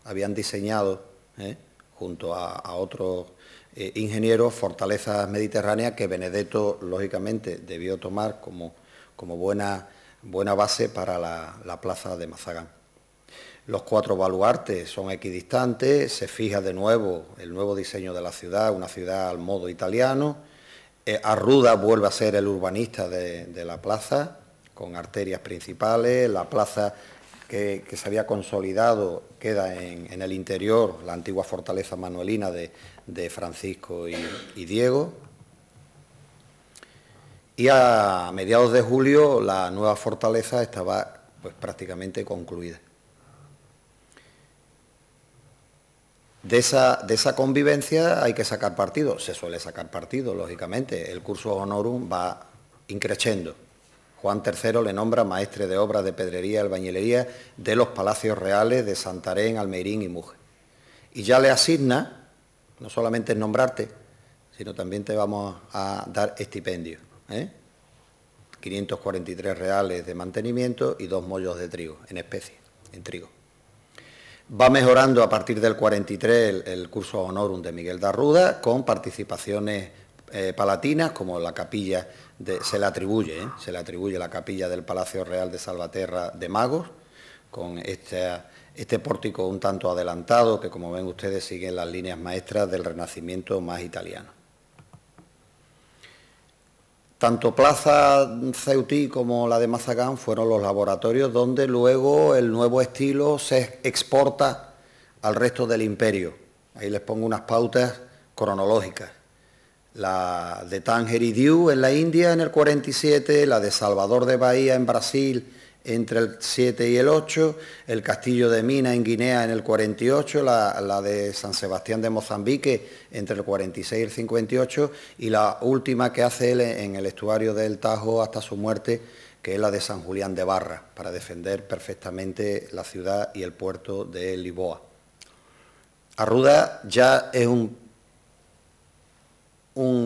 habían diseñado, eh, junto a otros eh, ingeniero, ingenieros fortalezas mediterráneas que Benedetto, lógicamente, debió tomar como, como buena, buena, base para la, plaza de Mazagán. Los cuatro baluartes son equidistantes, se fija de nuevo el nuevo diseño de la ciudad, una ciudad al modo italiano. Eh, Arruda vuelve a ser el urbanista de, la plaza, con arterias principales. La plaza que, se había consolidado queda en, en, el interior, la antigua fortaleza manuelina de, de Francisco y, Diego. Y a mediados de julio la nueva fortaleza estaba pues, prácticamente concluida. De esa, de esa, convivencia hay que sacar partido, se suele sacar partido, lógicamente. El curso honorum va increciendo. Juan III le nombra maestre de obras de pedrería y albañilería de los palacios reales de Santarén, Almeirín y Mujer. Y ya le asigna no solamente es nombrarte, sino también te vamos a dar estipendio. 543 ¿eh? reales de mantenimiento y dos mollos de trigo, en especie, en trigo. Va mejorando a partir del 43 el, curso honorum de Miguel Darruda con participaciones eh, palatinas, como la capilla, de, se le atribuye, ¿eh? se le atribuye la capilla del Palacio Real de Salvaterra de Magos, con esta este pórtico un tanto adelantado, que como ven ustedes sigue las líneas maestras del Renacimiento más italiano. Tanto Plaza Ceutí como la de Mazagán... fueron los laboratorios donde luego el nuevo estilo se exporta al resto del imperio. Ahí les pongo unas pautas cronológicas. La de Tanger y Diu en la India en el 47, la de Salvador de Bahía en Brasil entre el 7 y el 8, el castillo de Mina en Guinea en el 48, la, de San Sebastián de Mozambique entre el 46 y el 58 y la última que hace él en el estuario del Tajo hasta su muerte, que es la de San Julián de Barra, para defender perfectamente la ciudad y el puerto de Lisboa. Arruda ya es un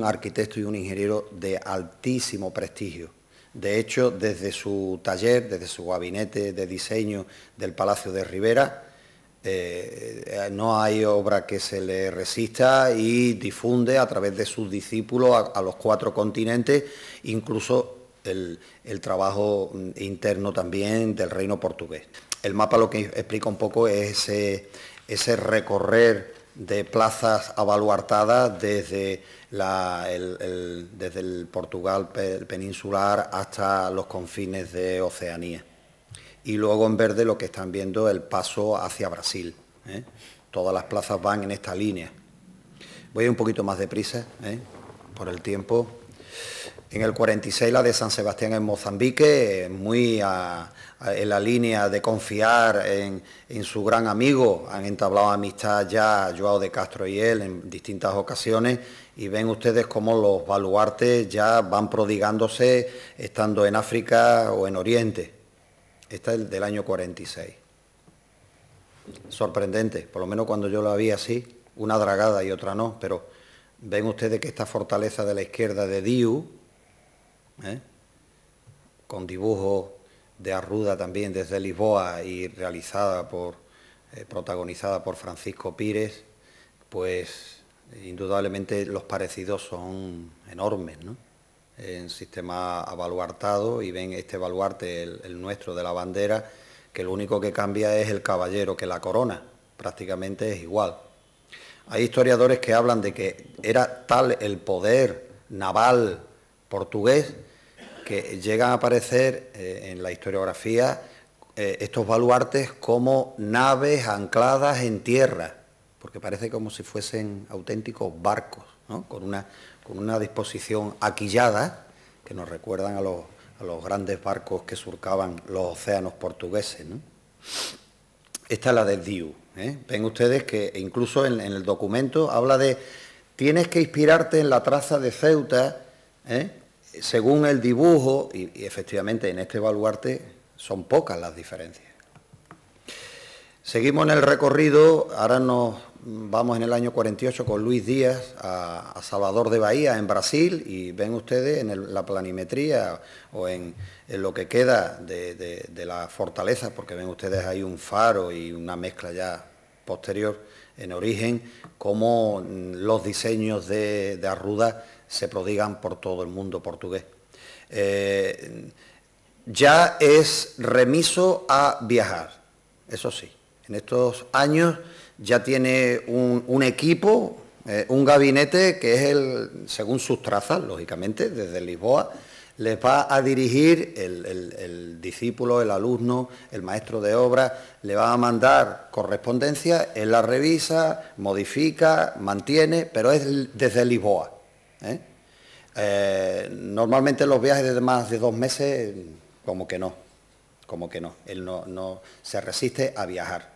arquitecto y un ingeniero de altísimo prestigio de hecho, desde su taller, desde su gabinete de diseño del Palacio de Rivera, eh, no hay obra que se le resista y difunde a través de sus discípulos a, los cuatro continentes, incluso el, trabajo interno también del reino portugués. El mapa lo que explica un poco es ese recorrer de plazas avaluartadas desde, el, desde el Portugal peninsular hasta los confines de Oceanía. Y luego en verde lo que están viendo es el paso hacia Brasil. ¿eh? Todas las plazas van en esta línea. Voy un poquito más deprisa ¿eh? por el tiempo. En el 46 la de San Sebastián en Mozambique, muy en la línea de confiar en, en, su gran amigo. Han entablado amistad ya Joao de Castro y él en distintas ocasiones y ven ustedes cómo los baluartes ya van prodigándose estando en África o en Oriente. Esta es del año 46. Sorprendente, por lo menos cuando yo la vi así, una dragada y otra no, pero ven ustedes que esta fortaleza de la izquierda de Diu, ¿eh? con dibujo de Arruda también desde Lisboa y realizada por, eh, protagonizada por Francisco Pires, pues indudablemente los parecidos son enormes, En sistema avaluartado y ven este baluarte, el nuestro de la bandera, que lo único que cambia es el caballero que la corona, prácticamente es igual. Hay historiadores que hablan de que era tal el poder naval portugués que llegan a aparecer eh, en la historiografía eh, estos baluartes como naves ancladas en tierra, porque parece como si fuesen auténticos barcos, con, una, con una disposición aquillada que nos recuerdan a los, grandes barcos que surcaban los océanos portugueses. Esta es la de Diu. ¿eh? Ven ustedes que incluso en, el documento habla de tienes que inspirarte en la traza de Ceuta, según el dibujo, y, efectivamente en este baluarte son pocas las diferencias. Seguimos en el recorrido, ahora nos vamos en el año 48 con Luis Díaz a, Salvador de Bahía, en Brasil, y ven ustedes en la planimetría o en, lo que queda de, la fortaleza, porque ven ustedes ahí un faro y una mezcla ya posterior en origen, como los diseños de, de Arruda se prodigan por todo el mundo portugués. Eh, ya es remiso a viajar, eso sí. En estos años ya tiene un, equipo, eh, un gabinete que es el, según sus trazas, lógicamente, desde Lisboa, les va a dirigir el, el, discípulo, el alumno, el maestro de obra, le va a mandar correspondencia, él la revisa, modifica, mantiene, pero es desde Lisboa. ¿eh? Eh, normalmente los viajes de más de dos meses, como que no, como que no. Él no, se resiste a viajar.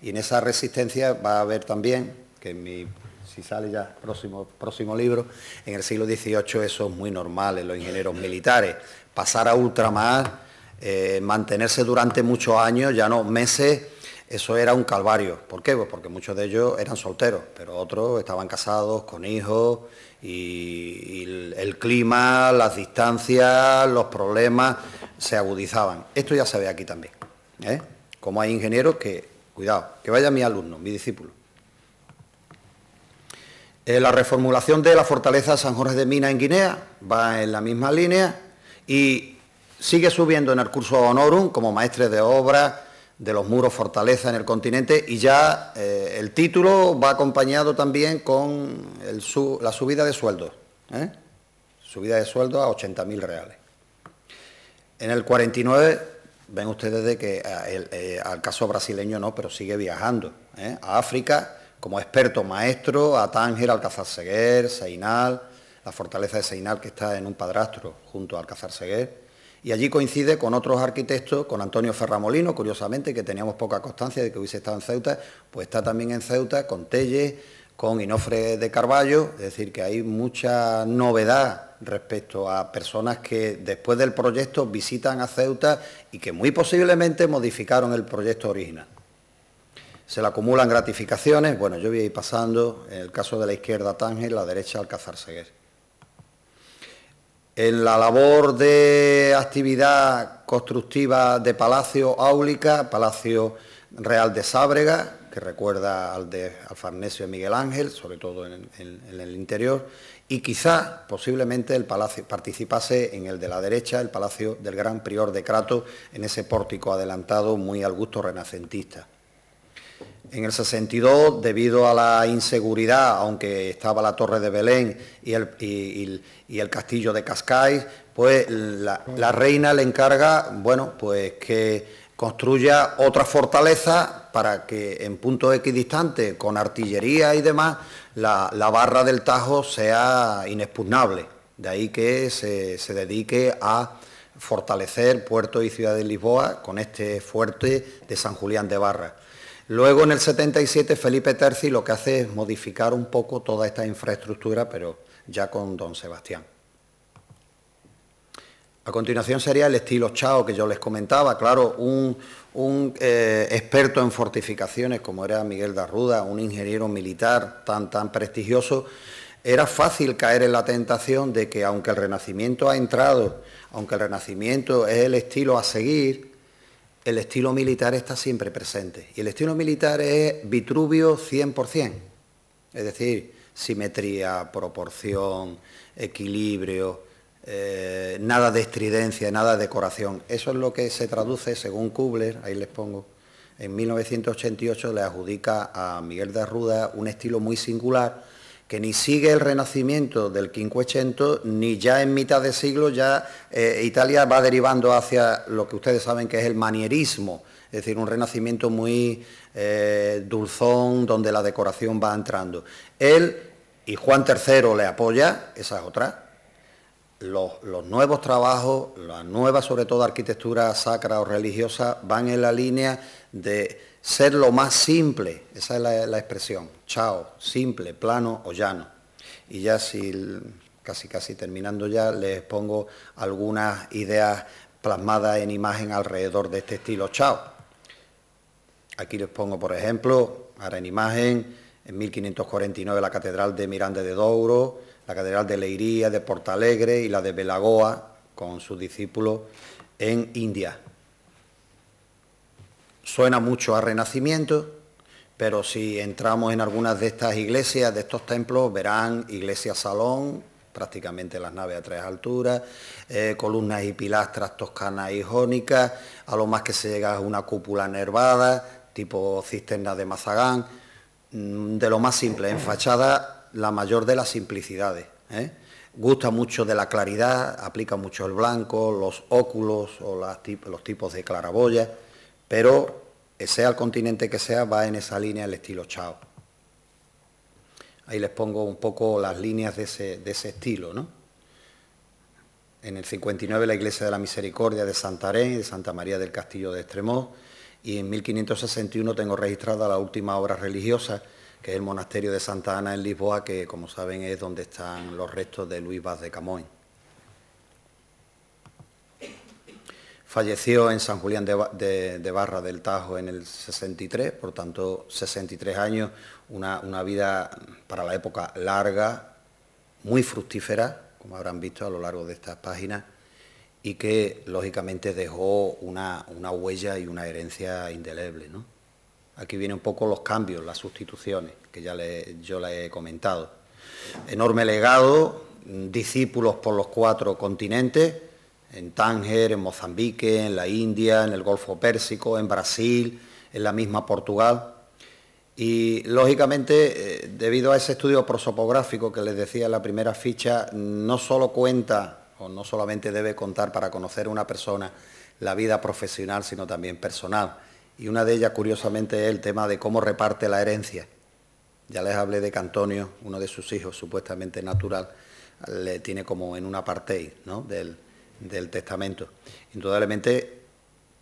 Y en esa resistencia va a haber también, que si sale ya próximo, próximo libro, en el siglo XVIII eso es muy normal en los ingenieros militares. Pasar a ultramar, eh, mantenerse durante muchos años, ya no meses, eso era un calvario. ¿Por qué? Pues porque muchos de ellos eran solteros, pero otros estaban casados, con hijos, y, el, clima, las distancias, los problemas se agudizaban. Esto ya se ve aquí también. ¿eh? Como hay ingenieros que, cuidado, que vaya mi alumno, mi discípulo. Eh, la reformulación de la fortaleza San Jorge de Mina en Guinea va en la misma línea y sigue subiendo en el curso Honorum como maestre de obra, de los muros fortaleza en el continente y ya eh, el título va acompañado también con la subida de sueldos, ¿eh? subida de sueldos a 80.000 reales. En el 49 ven ustedes de que ah, eh, al caso brasileño no, pero sigue viajando a África como experto maestro, a Tánger, Alcazar Seguer, Seinal, la fortaleza de Seinal que está en un padrastro junto a Alcázar Seguer y allí coincide con otros arquitectos, con Antonio Ferramolino, curiosamente, que teníamos poca constancia de que hubiese estado en Ceuta, pues está también en Ceuta, con Telle, con Inofre de Carballo, es decir, que hay mucha novedad respecto a personas que después del proyecto visitan a Ceuta y que muy posiblemente modificaron el proyecto original. Se le acumulan gratificaciones, bueno, yo voy a ir pasando, en el caso de la izquierda Tánger, la derecha Alcázar Seguer en la labor de actividad constructiva de Palacio Áulica, Palacio Real de Sábrega, que recuerda al de Alfarnesio y Miguel Ángel, sobre todo en, en el interior, y quizá, posiblemente, el palacio participase en el de la derecha, el palacio del gran prior de Crato, en ese pórtico adelantado muy al gusto renacentista. En el 62, debido a la inseguridad, aunque estaba la Torre de Belén y el, y, el castillo de Cascais, pues la, reina le encarga, bueno, pues que construya otra fortaleza para que en punto equidistantes, con artillería y demás, la, barra del Tajo sea inexpugnable. De ahí que se, dedique a fortalecer Puerto y ciudad de Lisboa con este fuerte de San Julián de Barra. Luego en el 77 Felipe III lo que hace es modificar un poco toda esta infraestructura, pero ya con don Sebastián. A continuación sería el estilo Chao que yo les comentaba, claro, un, eh, experto en fortificaciones como era Miguel Darruda, un ingeniero militar tan, tan prestigioso, era fácil caer en la tentación de que aunque el Renacimiento ha entrado, aunque el Renacimiento es el estilo a seguir, el estilo militar está siempre presente. Y el estilo militar es Vitruvio 100%. Es decir, simetría, proporción, equilibrio, eh, nada de estridencia, nada de decoración. Eso es lo que se traduce, según Kubler, ahí les pongo, en 1988 le adjudica a Miguel de Arruda un estilo muy singular que ni sigue el renacimiento del 580, ni ya en mitad de siglo ya eh, Italia va derivando hacia lo que ustedes saben que es el manierismo, es decir, un renacimiento muy eh, dulzón donde la decoración va entrando. Él y Juan III le apoya, esa es otra. Los, los nuevos trabajos, las nuevas sobre todo arquitectura sacra o religiosa, van en la línea de ser lo más simple, esa es la, expresión, chao, simple, plano o llano. Y ya si casi casi terminando ya les pongo algunas ideas plasmadas en imagen alrededor de este estilo chao. Aquí les pongo, por ejemplo, ahora en imagen, en 1549 la Catedral de Miranda de Douro, la Catedral de Leiría, de Portalegre y la de Belagoa, con sus discípulos, en India. Suena mucho a renacimiento, pero si entramos en algunas de estas iglesias, de estos templos, verán iglesia salón, prácticamente las naves a tres alturas, eh, columnas y pilastras toscanas y jónicas, a lo más que se llega a una cúpula nervada, tipo cisterna de Mazagán, mm, de lo más simple, en fachada la mayor de las simplicidades. ¿eh? Gusta mucho de la claridad, aplica mucho el blanco, los óculos o los tipos de claraboya. Pero sea el continente que sea, va en esa línea el estilo Chao. Ahí les pongo un poco las líneas de ese, estilo. ¿no? En el 59 la Iglesia de la Misericordia de Santarén y de Santa María del Castillo de Extremoz. Y en 1561 tengo registrada la última obra religiosa, que es el monasterio de Santa Ana en Lisboa, que como saben es donde están los restos de Luis Vaz de Camões. Falleció en San Julián de, Barra del Tajo en el 63, por tanto 63 años, una, vida para la época larga, muy fructífera, como habrán visto a lo largo de estas páginas, y que lógicamente dejó una, huella y una herencia indeleble. Aquí vienen un poco los cambios, las sustituciones, que ya yo le he comentado. Enorme legado, discípulos por los cuatro continentes, en Tánger, en Mozambique, en la India, en el Golfo Pérsico, en Brasil, en la misma Portugal. Y lógicamente, eh, debido a ese estudio prosopográfico que les decía en la primera ficha, no solo cuenta o no solamente debe contar para conocer una persona la vida profesional, sino también personal. Y una de ellas, curiosamente, es el tema de cómo reparte la herencia. Ya les hablé de que Antonio, uno de sus hijos, supuestamente natural, le tiene como en un apartheid ¿no? del, del testamento. Indudablemente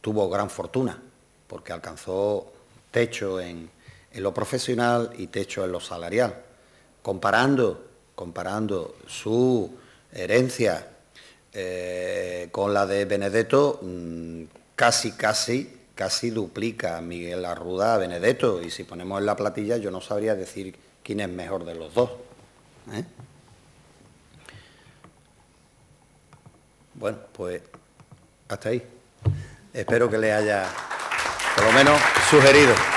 tuvo gran fortuna, porque alcanzó techo en, lo profesional y techo en lo salarial. Comparando, comparando su herencia eh, con la de Benedetto, mm, casi, casi, casi duplica a Miguel Arruda a Benedetto. Y si ponemos en la platilla, yo no sabría decir quién es mejor de los dos. ¿eh? Bueno, pues hasta ahí. Espero que le haya, por lo menos, sugerido.